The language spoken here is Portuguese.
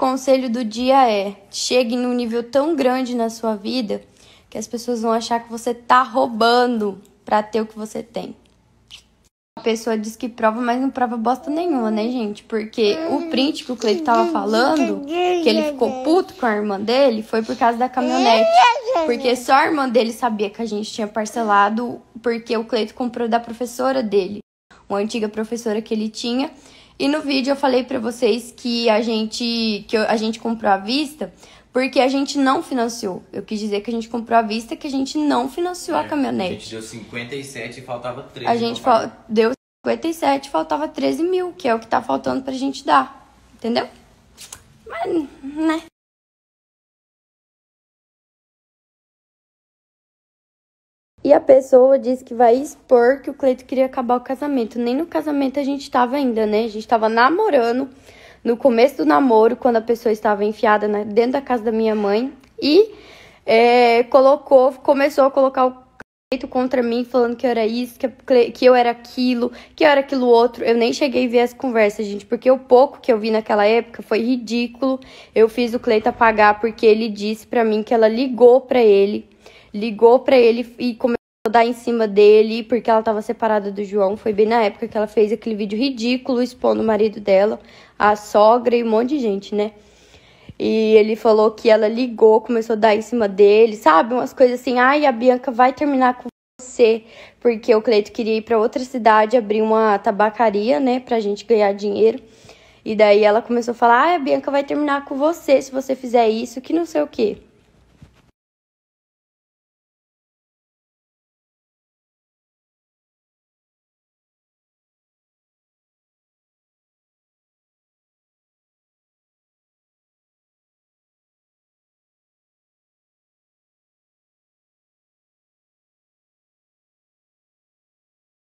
conselho do dia é: chegue num nível tão grande na sua vida que as pessoas vão achar que você tá roubando para ter o que você tem. A pessoa diz que prova, mas não prova bosta nenhuma, né, gente? Porque o print que o Cleito tava falando, que ele ficou puto com a irmã dele, foi por causa da caminhonete. Porque só a irmã dele sabia que a gente tinha parcelado, porque o Cleito comprou da professora dele, uma antiga professora que ele tinha. E no vídeo eu falei para vocês que a gente que a gente comprou à vista porque a gente não financiou. Eu quis dizer que a gente comprou à vista que a gente não financiou é, a caminhonete. A gente deu 57 e faltava 13. A gente fal... deu 57 e faltava 13 mil, que é o que tá faltando pra gente dar. Entendeu? Mas, né? E a pessoa disse que vai expor que o Cleito queria acabar o casamento. Nem no casamento a gente estava ainda, né? A gente estava namorando no começo do namoro, quando a pessoa estava enfiada né, dentro da casa da minha mãe. E é, colocou, começou a colocar o Cleito contra mim, falando que eu era isso, que, que eu era aquilo, que eu era aquilo outro. Eu nem cheguei a ver essa conversa, gente, porque o pouco que eu vi naquela época foi ridículo. Eu fiz o Cleito apagar porque ele disse para mim que ela ligou para ele ligou para ele e começou a dar em cima dele porque ela estava separada do João. Foi bem na época que ela fez aquele vídeo ridículo expondo o marido dela, a sogra e um monte de gente, né? E ele falou que ela ligou, começou a dar em cima dele, sabe? Umas coisas assim, ai, a Bianca vai terminar com você, porque o Cleito queria ir para outra cidade abrir uma tabacaria, né, pra gente ganhar dinheiro. E daí ela começou a falar: ah, a Bianca vai terminar com você se você fizer isso, que não sei o quê.